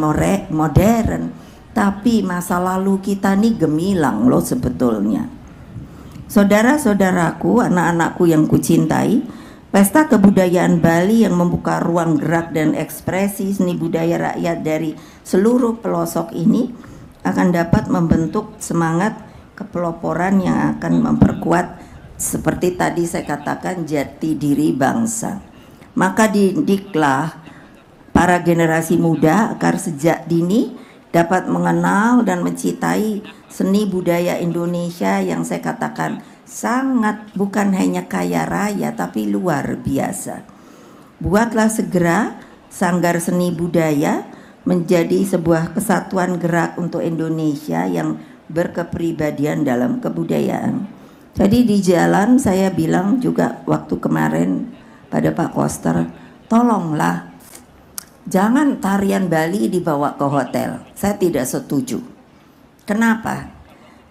more, modern, tapi masa lalu kita nih gemilang loh sebetulnya. Saudara-saudaraku, anak-anakku yang kucintai, pesta kebudayaan Bali yang membuka ruang gerak dan ekspresi seni budaya rakyat dari seluruh pelosok ini akan dapat membentuk semangat kepeloporan yang akan memperkuat seperti tadi saya katakan jati diri bangsa. Maka didiklah para generasi muda agar sejak dini dapat mengenal dan mencintai seni budaya Indonesia yang saya katakan sangat bukan hanya kaya raya tapi luar biasa. Buatlah segera sanggar seni budaya menjadi sebuah kesatuan gerak untuk Indonesia yang berkepribadian dalam kebudayaan. Jadi di jalan saya bilang juga waktu kemarin pada Pak Koster, tolonglah Jangan tarian Bali dibawa ke hotel. Saya tidak setuju. Kenapa?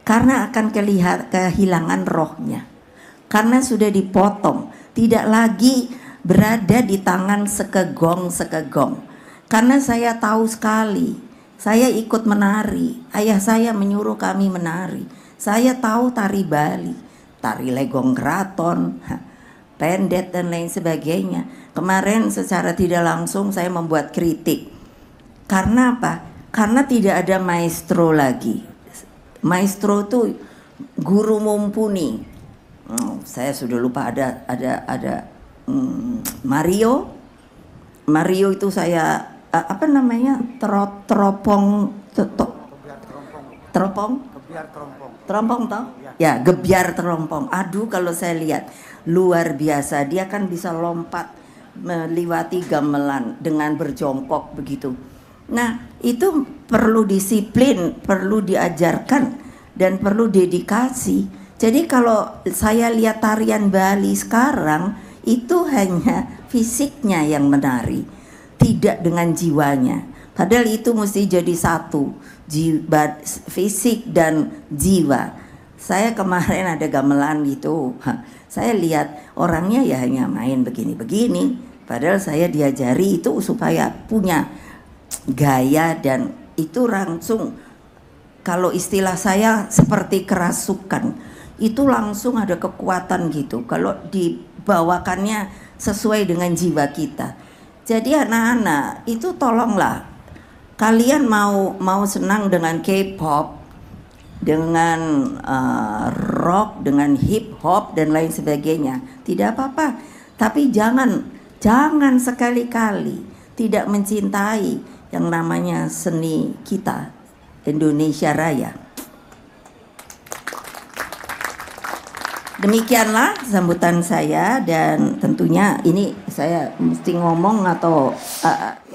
Karena akan kelihat, kehilangan rohnya. Karena sudah dipotong, tidak lagi berada di tangan sekegong sekegong. Karena saya tahu sekali, saya ikut menari. Ayah saya menyuruh kami menari. Saya tahu tari Bali, tari legong keraton. pendek dan lain sebagainya. Kemarin secara tidak langsung saya membuat kritik. Karena apa? Karena tidak ada maestro lagi. Maestro tuh guru mumpuni. Oh, saya sudah lupa ada ada ada hmm, Mario. Mario itu saya eh, apa namanya? teropong to, teropong gebiar terompong terompong toh ya. ya gebiar terompong aduh kalau saya lihat luar biasa dia kan bisa lompat melewati gamelan dengan berjongkok begitu nah itu perlu disiplin perlu diajarkan dan perlu dedikasi jadi kalau saya lihat tarian Bali sekarang itu hanya fisiknya yang menari tidak dengan jiwanya Padahal itu mesti jadi satu, jiwa, fisik dan jiwa. Saya kemarin ada gamelan gitu. Saya lihat orangnya ya hanya main begini-begini. Padahal saya diajari itu supaya punya gaya dan itu langsung kalau istilah saya seperti kerasukan. Itu langsung ada kekuatan gitu. Kalau dibawakannya sesuai dengan jiwa kita. Jadi anak-anak itu tolonglah kalian mau mau senang dengan K-pop, dengan uh, rock, dengan hip hop dan lain sebagainya, tidak apa-apa. Tapi jangan jangan sekali-kali tidak mencintai yang namanya seni kita Indonesia Raya. Demikianlah sambutan saya dan tentunya ini saya mesti ngomong atau uh,